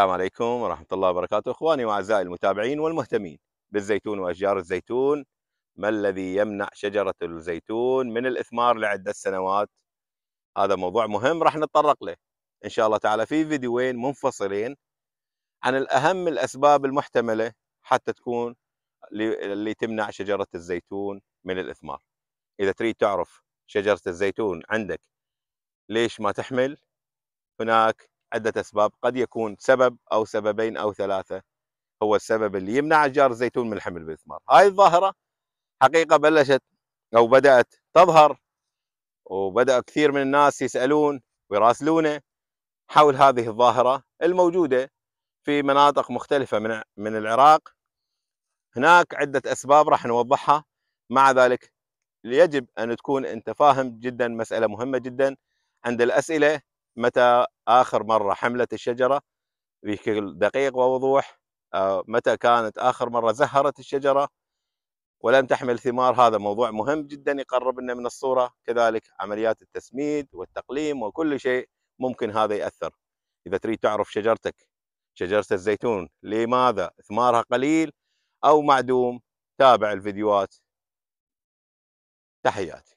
السلام عليكم ورحمة الله وبركاته إخواني وأعزائي المتابعين والمهتمين بالزيتون وأشجار الزيتون ما الذي يمنع شجرة الزيتون من الإثمار لعدة سنوات هذا موضوع مهم راح نتطرق له إن شاء الله تعالى في فيديوين منفصلين عن الأهم الأسباب المحتملة حتى تكون اللي تمنع شجرة الزيتون من الإثمار إذا تريد تعرف شجرة الزيتون عندك ليش ما تحمل هناك عدة أسباب قد يكون سبب أو سببين أو ثلاثة هو السبب اللي يمنع أشجار الزيتون من الحمل بالثمار هاي الظاهرة حقيقة بلشت أو بدأت تظهر وبدأ كثير من الناس يسألون ويراسلونه حول هذه الظاهرة الموجودة في مناطق مختلفة من من العراق هناك عدة أسباب راح نوضحها مع ذلك يجب أن تكون أنت فاهم جدا مسألة مهمة جدا عند الأسئلة متى آخر مرة حملت الشجرة بشكل دقيق ووضوح آه، متى كانت آخر مرة زهرت الشجرة ولم تحمل ثمار هذا موضوع مهم جدا يقرب لنا من الصورة كذلك عمليات التسميد والتقليم وكل شيء ممكن هذا يأثر إذا تريد تعرف شجرتك شجرة الزيتون لماذا ثمارها قليل أو معدوم تابع الفيديوهات تحياتي